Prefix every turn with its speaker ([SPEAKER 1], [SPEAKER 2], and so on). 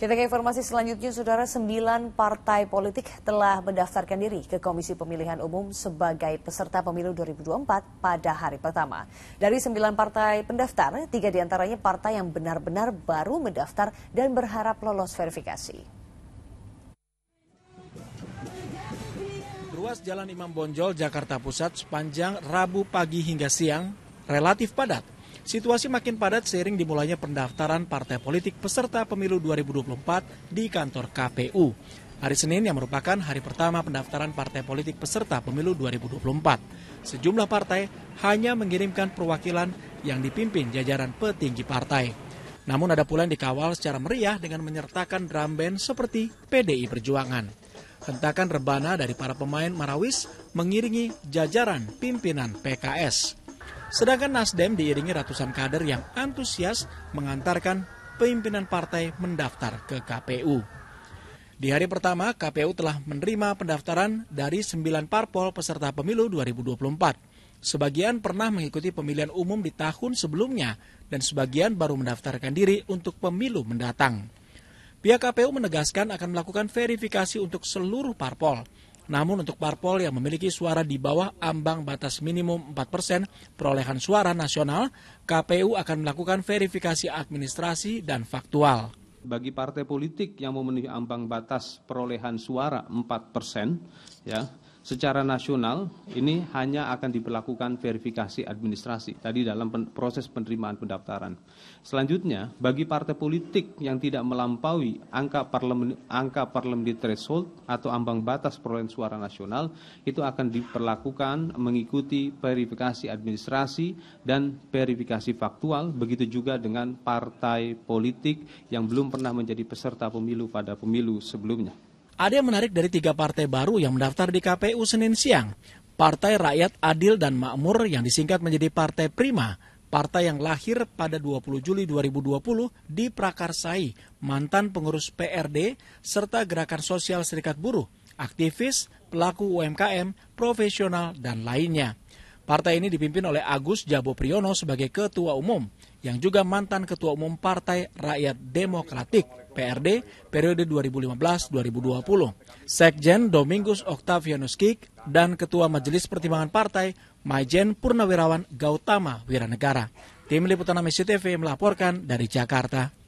[SPEAKER 1] Kita ke informasi selanjutnya, Saudara. Sembilan partai politik telah mendaftarkan diri ke Komisi Pemilihan Umum sebagai peserta pemilu 2024 pada hari pertama. Dari sembilan partai pendaftar, tiga diantaranya partai yang benar-benar baru mendaftar dan berharap lolos verifikasi.
[SPEAKER 2] Ruas Jalan Imam Bonjol, Jakarta Pusat sepanjang Rabu pagi hingga siang relatif padat Situasi makin padat seiring dimulainya pendaftaran partai politik peserta pemilu 2024 di kantor KPU. Hari Senin yang merupakan hari pertama pendaftaran partai politik peserta pemilu 2024. Sejumlah partai hanya mengirimkan perwakilan yang dipimpin jajaran petinggi partai. Namun ada pula yang dikawal secara meriah dengan menyertakan drum band seperti PDI Perjuangan. Hentakan rebana dari para pemain Marawis mengiringi jajaran pimpinan PKS. Sedangkan Nasdem diiringi ratusan kader yang antusias mengantarkan pimpinan partai mendaftar ke KPU. Di hari pertama, KPU telah menerima pendaftaran dari 9 parpol peserta pemilu 2024. Sebagian pernah mengikuti pemilihan umum di tahun sebelumnya dan sebagian baru mendaftarkan diri untuk pemilu mendatang. Pihak KPU menegaskan akan melakukan verifikasi untuk seluruh parpol, namun untuk parpol yang memiliki suara di bawah ambang batas minimum 4 persen perolehan suara nasional, KPU akan melakukan verifikasi administrasi dan faktual.
[SPEAKER 1] Bagi partai politik yang memenuhi ambang batas perolehan suara 4 persen, ya, secara nasional ini hanya akan diberlakukan verifikasi administrasi tadi dalam pen proses penerimaan pendaftaran. Selanjutnya, bagi partai politik yang tidak melampaui angka parlemen angka parlemen threshold atau ambang batas perolehan suara nasional itu akan diperlakukan mengikuti verifikasi administrasi dan verifikasi faktual begitu juga dengan partai politik yang belum pernah menjadi peserta pemilu pada pemilu sebelumnya.
[SPEAKER 2] Ada yang menarik dari tiga partai baru yang mendaftar di KPU Senin siang. Partai Rakyat Adil dan Makmur yang disingkat menjadi Partai Prima, partai yang lahir pada 20 Juli 2020 di Prakarsai, mantan pengurus PRD serta gerakan sosial serikat buruh, aktivis, pelaku UMKM, profesional, dan lainnya. Partai ini dipimpin oleh Agus Jabo Priyono sebagai ketua umum yang juga mantan ketua umum Partai Rakyat Demokratik PRD periode 2015-2020. Sekjen Domingus Octavianus Kik dan Ketua Majelis Pertimbangan Partai Majen Purnawirawan Gautama Wiranegara. Tim Liputan Amisi TV melaporkan dari Jakarta.